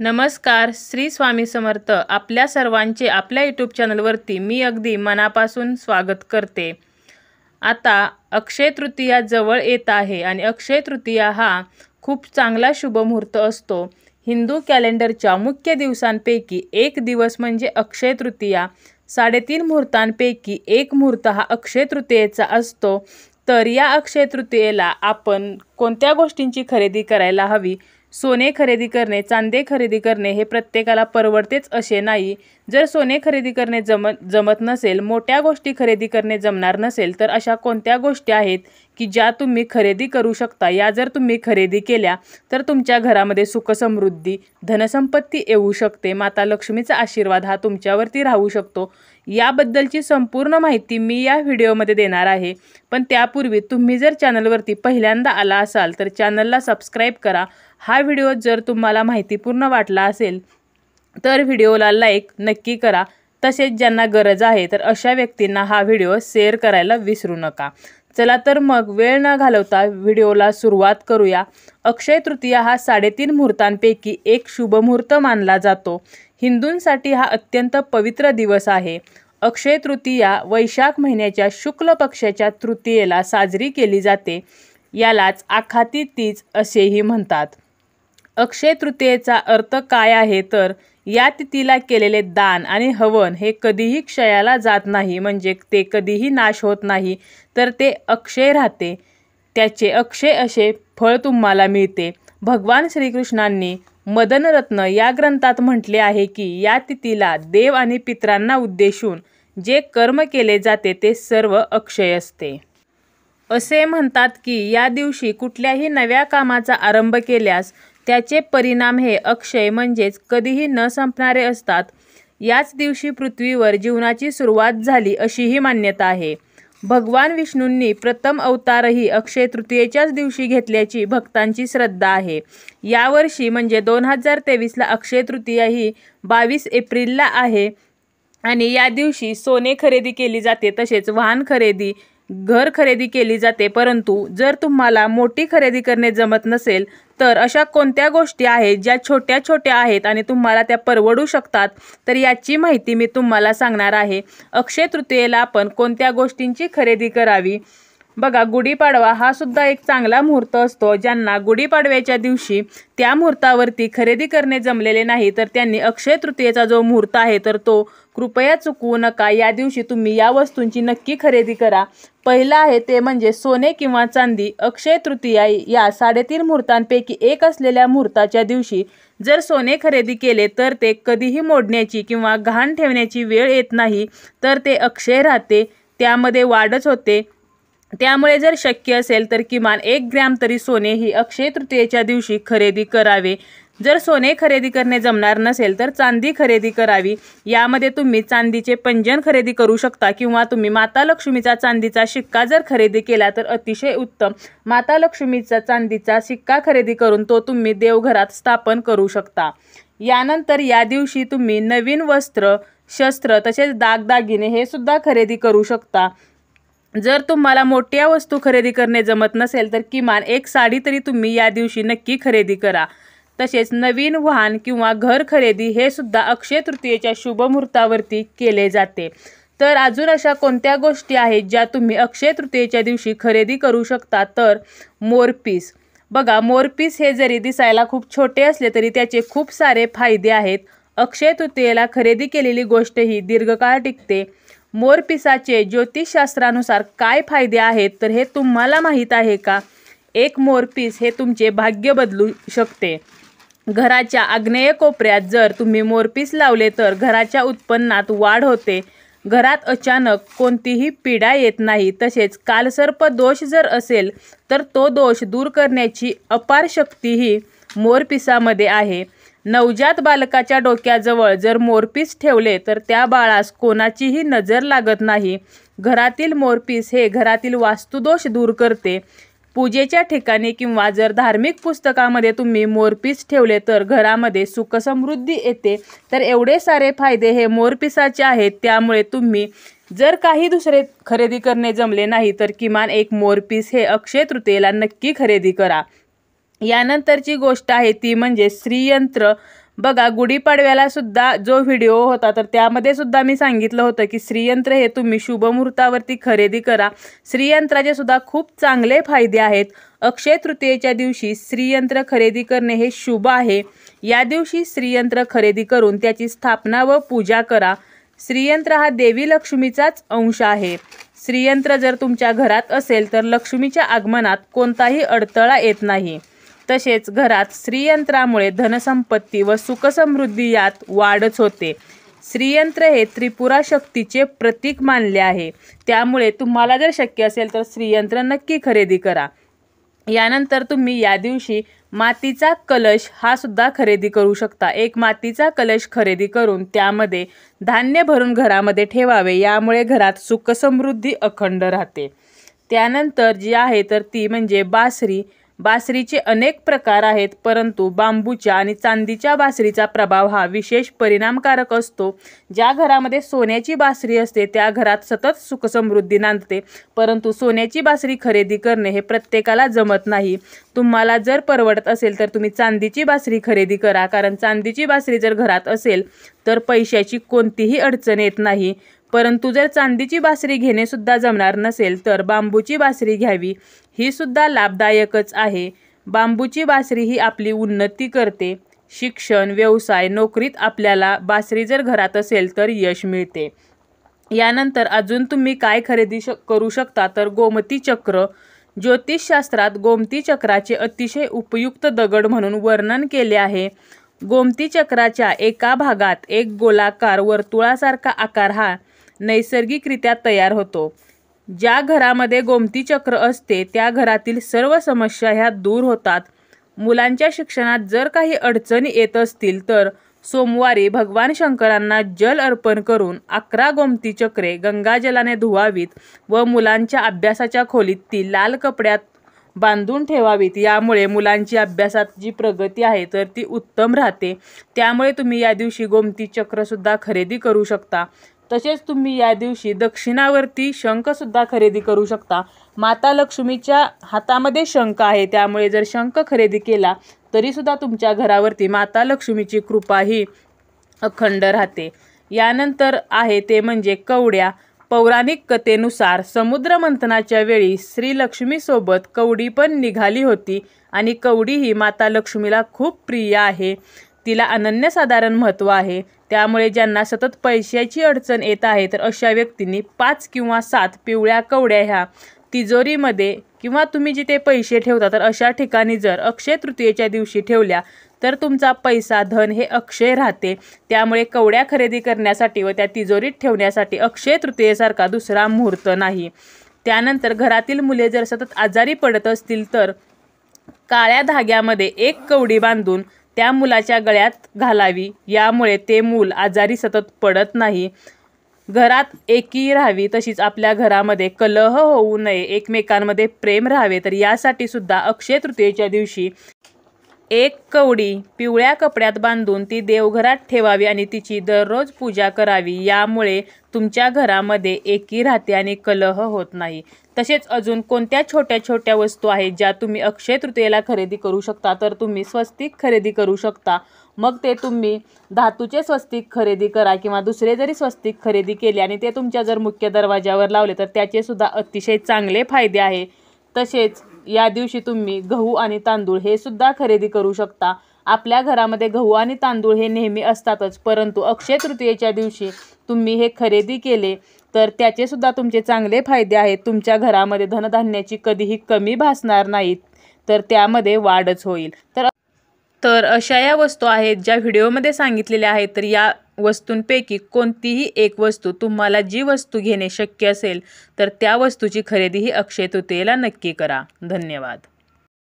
नमस्कार श्री स्वामी समर्थ आपल्या सर्वांचे आपल्या यूट्यूब चॅनलवरती मी अगदी मनापासून स्वागत करते आता अक्षय तृतीया जवळ येत आहे आणि अक्षय तृतीया हा खूप चांगला शुभमुहूर्त असतो हिंदू कॅलेंडरच्या मुख्य दिवसांपैकी एक दिवस म्हणजे अक्षय तृतीया साडेतीन मुहूर्तांपैकी एक मुहूर्त हा अक्षय तृतीयेचा असतो तर या अक्षय तृतीयेला आपण कोणत्या गोष्टींची खरेदी करायला हवी सोने खरेदी करणे चांदे खरेदी करणे हे प्रत्येकाला परवडतेच असे नाही जर सोने खरेदी करणे जमत जमत नसेल मोठ्या गोष्टी खरेदी करणे जमणार नसेल तर अशा कोणत्या गोष्टी आहेत की ज्या तुम्ही खरेदी करू शकता या जर तुम्ही खरेदी केल्या तर तुमच्या घरामध्ये सुखसमृद्धी धनसंपत्ती येऊ शकते माता लक्ष्मीचा आशीर्वाद हा तुमच्यावरती राहू शकतो याबद्दलची संपूर्ण माहिती मी या व्हिडिओमध्ये देणार आहे पण त्यापूर्वी तुम्ही जर चॅनलवरती पहिल्यांदा आला असाल तर चॅनलला सबस्क्राईब करा हा व्हिडिओ जर तुम्हाला माहितीपूर्ण वाटला असेल तर व्हिडिओला लाईक नक्की करा तसेच ज्यांना गरज आहे तर अशा व्यक्तींना हा व्हिडिओ शेअर करायला विसरू नका चला तर मग वेळ न घालवता व्हिडिओला सुरुवात करूया अक्षय तृतीया हा साडेतीन मुहूर्तांपैकी एक शुभमुहूर्त मानला जातो हिंदूंसाठी हा अत्यंत पवित्र दिवस आहे अक्षय तृतीया वैशाख महिन्याच्या शुक्ल पक्षाच्या तृतीयेला साजरी केली जाते यालाच आखाती तीज असेही म्हणतात अक्षय तृतीयेचा अर्थ काय आहे तर या तिथीला केलेले दान आणि हवन हे कधीही क्षयाला जात नाही म्हणजे ते कधीही नाश होत नाही तर ते अक्षय राहते त्याचे अक्षय असे फळ तुम्हाला मिळते भगवान श्रीकृष्णांनी मदनरत्न या ग्रंथात म्हटले आहे की या तिथीला देव आणि पित्रांना उद्देशून जे कर्म केले जाते ते सर्व अक्षय असते असे म्हणतात की या दिवशी कुठल्याही नव्या कामाचा आरंभ केल्यास त्याचे परिणाम हे अक्षय म्हणजेच कधीही न संपणारे असतात याच दिवशी पृथ्वीवर जीवनाची सुरुवात झाली अशीही मान्यता आहे भगवान विष्णूंनी प्रथम अवतारही अक्षय तृतीयेच्याच दिवशी घेतल्याची भक्तांची श्रद्धा आहे यावर्षी म्हणजे दोन हजार तेवीसला अक्षय तृतीया ही बावीस एप्रिलला आहे आणि या दिवशी सोने खरेदी केली जाते तसेच वाहन खरेदी घर खरेदी केली जाते परंतु जर तुम्हाला मोठी खरेदी करणे जमत नसेल तर अशा कोणत्या गोष्टी आहेत ज्या छोट्या छोट्या आहेत आणि तुम्हाला त्या परवडू शकतात तर याची माहिती मी तुम्हाला सांगणार आहे अक्षय तृतीयेला आपण कोणत्या गोष्टींची खरेदी करावी बघा गुढीपाडवा हा सुद्धा एक चांगला मुहूर्त असतो ज्यांना गुढीपाडव्याच्या दिवशी त्या मुहूर्तावरती खरेदी करणे जमलेले नाही तर त्यांनी अक्षय तृतीयेचा जो मुहूर्त आहे तर तो कृपया चुकवू नका या दिवशी तुम्ही या वस्तूंची नक्की खरेदी करा पहिला आहे ते म्हणजे सोने किंवा चांदी अक्षय तृतीया या साडेतीन मुहूर्तांपैकी एक असलेल्या मुहूर्ताच्या दिवशी जर सोने खरेदी केले तर ते कधीही मोडण्याची किंवा घाण ठेवण्याची वेळ येत नाही तर ते अक्षय राहते त्यामध्ये वाढच होते त्यामुळे जर शक्य असेल तर किमान एक ग्रॅम तरी सोने ही अक्षय तृतीयेच्या दिवशी खरेदी करावे जर सोने खरेदी करणे जमणार नसेल तर चांदी खरेदी करावी यामध्ये तुम्ही चांदीचे पंजन खरेदी करू शकता किंवा तुम्ही माता लक्ष्मीचा चांदीचा शिक्का जर खरेदी केला तर अतिशय उत्तम माता लक्ष्मीचा चांदीचा शिक्का खरेदी करून तो तुम्ही देवघरात स्थापन करू शकता यानंतर या दिवशी तुम्ही नवीन वस्त्र शस्त्र तसेच दागदागिने हे सुद्धा खरेदी करू शकता जर तुम्हाला मोठ्या वस्तू खरेदी करणे जमत नसेल तर किमान एक साडी तरी तुम्ही या दिवशी नक्की खरेदी करा तसेच नवीन वाहन किंवा घर खरेदी हे सुद्धा अक्षय तृतीयेच्या शुभमुहूर्तावरती केले जाते तर अजून अशा कोणत्या गोष्टी आहेत ज्या तुम्ही अक्षय तृतीयेच्या दिवशी खरेदी करू शकता तर मोरपीस बघा मोरपीस हे जरी दिसायला खूप छोटे असले तरी त्याचे खूप सारे फायदे आहेत अक्षय तृतीयेला खरेदी केलेली गोष्ट ही दीर्घकाळ टिकते मोरपिसाचे ज्योतिषशास्त्रानुसार काय फायदे आहेत तर हे तुम्हाला माहीत आहे का एक मोरपीस हे तुमचे भाग्य बदलू शकते घराच्या आग्नेय कोपऱ्यात जर तुम्ही मोरपीस लावले तर घराच्या उत्पन्नात वाढ होते घरात अचानक कोणतीही पीडा येत नाही तसेच कालसर्प दोष जर असेल तर तो दोष दूर करण्याची अपार शक्तीही मोरपिसामध्ये आहे नवजात बालकाच्या डोक्याजवळ जर मोरपीस ठेवले तर त्या बाळास कोणाचीही नजर लागत नाही घरातील मोरपीस हे घरातील वास्तुदोष दूर करते पूजेच्या ठिकाणी किंवा जर धार्मिक पुस्तकामध्ये तुम्ही मोरपीस ठेवले तर घरामध्ये सुखसमृद्धी येते तर एवढे सारे फायदे हे मोरपिसाचे आहेत त्यामुळे तुम्ही जर काही दुसरे खरेदी करणे जमले नाही तर किमान एक मोरपीस हे अक्षय तृतीयेला नक्की खरेदी करा यानंतरची गोष्ट आहे ती म्हणजे श्रीयंत्र बघा गुढीपाडव्याला सुद्धा जो व्हिडिओ होता तर त्यामध्ये सुद्धा मी सांगितलं होतं की श्रीयंत्र हे तुम्ही शुभमुहूर्तावरती खरेदी करा श्रीयंत्राचे सुद्धा खूप चांगले फायदे आहेत अक्षय तृतीयेच्या दिवशी श्रीयंत्र खरेदी करणे हे शुभ आहे या दिवशी श्रीयंत्र खरेदी करून त्याची स्थापना व पूजा करा श्रीयंत्र हा देवी लक्ष्मीचाच अंश आहे श्रीयंत्र जर तुमच्या घरात असेल तर लक्ष्मीच्या आगमनात कोणताही अडथळा येत नाही तसेच घरात स्त्रीयंत्रामुळे धनसंपत्ती व सुखसमृद्धी यात वाढच होते श्रीयंत्र हे त्रिपुरा शक्तीचे प्रतीक मानले आहे त्यामुळे तुम्हाला जर शक्य असेल तर श्रीयंत्र नक्की खरेदी करा यानंतर तुम्ही या दिवशी मातीचा कलश हा सुद्धा खरेदी करू शकता एक मातीचा कलश खरेदी करून त्यामध्ये धान्य भरून घरामध्ये ठेवावे यामुळे घरात सुखसमृद्धी अखंड राहते त्यानंतर जी आहे तर ती म्हणजे बासरी बासरीचे अनेक प्रकार आहेत परंतु बांबूच्या आणि चांदीच्या बासरीचा प्रभाव हा विशेष परिणामकारक असतो ज्या घरामध्ये सोन्याची बासरी असते त्या घरात सतत सुखसमृद्धी नांदते परंतु सोन्याची बासरी खरेदी करणे हे प्रत्येकाला जमत नाही तुम्हाला जर परवडत असेल तर तुम्ही चांदीची बासरी खरेदी करा कारण चांदीची बासरी जर घरात असेल तर पैशाची कोणतीही अडचण येत नाही परंतु जर चांदीची बासरी घेणेसुद्धा जमणार नसेल तर बांबूची बासरी घ्यावी ही सुद्धा लाभदायकच आहे बांबूची बासरी ही आपली उन्नती करते शिक्षण व्यवसाय नोकरीत आपल्याला बासरी जर घरात असेल तर यश मिळते यानंतर अजून तुम्ही काय खरेदी श करू शकता तर गोमती चक्र ज्योतिषशास्त्रात गोमती चक्राचे अतिशय उपयुक्त दगड म्हणून वर्णन केले आहे गोमती चक्राच्या एका भागात एक गोलाकार वर्तुळासारखा आकार हा नैसर्गिकरित्या तयार होतो ज्या घरामध्ये गोमती चक्र असते त्या घरातील सर्व समस्या ह्या दूर होतात मुलांच्या शिक्षणात जर काही अडचणी येत असतील तर सोमवारी भगवान शंकरांना जल अर्पण करून अकरा गोमती चक्रे गंगाजलाने धुवावीत व मुलांच्या अभ्यासाच्या खोलीत ती लाल कपड्यात बांधून ठेवावीत यामुळे मुलांची अभ्यासात जी प्रगती आहे तर ती उत्तम राहते त्यामुळे तुम्ही या दिवशी गोमती चक्रसुद्धा खरेदी करू शकता तसेच तुम्ही या दिवशी दक्षिणावरती शंखसुद्धा खरेदी करू शकता माता लक्ष्मीच्या हातामध्ये शंख आहे त्यामुळे जर शंख खरेदी केला तरीसुद्धा तुमच्या घरावरती माता लक्ष्मीची कृपा ही अखंड राहते यानंतर आहे ते म्हणजे कवड्या पौराणिक कथेनुसार समुद्र मंथनाच्या वेळी श्री लक्ष्मीसोबत कवडी पण निघाली होती आणि कवडी ही माता लक्ष्मीला खूप प्रिय आहे तिला अनन्यसाधारण महत्त्व आहे त्यामुळे ज्यांना सतत पैशाची अडचण येत आहे तर अशा व्यक्तींनी पाच किंवा सात पिवळ्या कवड्या ह्या तिजोरीमध्ये किंवा तुम्ही जिथे पैसे ठेवता तर अशा ठिकाणी जर अक्षय तृतीयेच्या दिवशी ठेवल्या तर तुमचा पैसा धन हे अक्षय राहते त्यामुळे कवड्या खरेदी करण्यासाठी व त्या तिजोरीत ठेवण्यासाठी अक्षय तृतीयेसारखा दुसरा मुहूर्त नाही त्यानंतर घरातील मुले जर सतत आजारी पडत असतील तर काळ्या धाग्यामध्ये एक कवडी बांधून त्या मुलाच्या गळ्यात घालावी यामुळे ते मूल आजारी सतत पडत नाही घरात एकी राहावी तशीच आपल्या घरामध्ये कलह होऊ नये एकमेकांमध्ये प्रेम राहावे तर यासाठी सुद्धा अक्षय तृतीयेच्या दिवशी एक कवडी पिवळ्या कपड्यात बांधून ती देवघरात ठेवावी आणि तिची दररोज पूजा करावी यामुळे तुमच्या घरामध्ये एकी राहते आणि कलह होत नाही तसेच अजून कोणत्या छोट्या छोट्या वस्तू आहेत ज्या तुम्ही अक्षय तृतीयेला खरेदी करू शकता तर तुम्ही स्वस्तिक खरेदी करू शकता मग ते तुम्ही धातूचे स्वस्तिक खरेदी करा किंवा दुसरे जरी स्वस्तिक खरेदी केले आणि ते तुमच्या जर मुख्य दरवाज्यावर लावले तर त्याचे सुद्धा अतिशय चांगले फायदे आहे तसेच या दिवशी तुम्ही गहू आणि तांदूळ हे सुद्धा खरेदी करू शकता आपल्या घरामध्ये गहू आणि तांदूळ हे नेहमी असतातच परंतु अक्षय तृतीयेच्या दिवशी तुम्ही हे खरेदी केले तर त्याचे सुद्धा तुमचे चांगले फायदे आहेत तुमच्या घरामध्ये धनधान्याची कधीही कमी भासणार नाहीत तर त्यामध्ये वाढच होईल तर तर अशा या वस्तू आहेत ज्या व्हिडिओमध्ये सांगितलेल्या आहेत तर या वस्तूंपैकी कोणतीही एक वस्तू तुम्हाला जी वस्तू घेणे शक्य असेल तर त्या वस्तूची खरेदीही अक्षय तृतीयेला नक्की करा धन्यवाद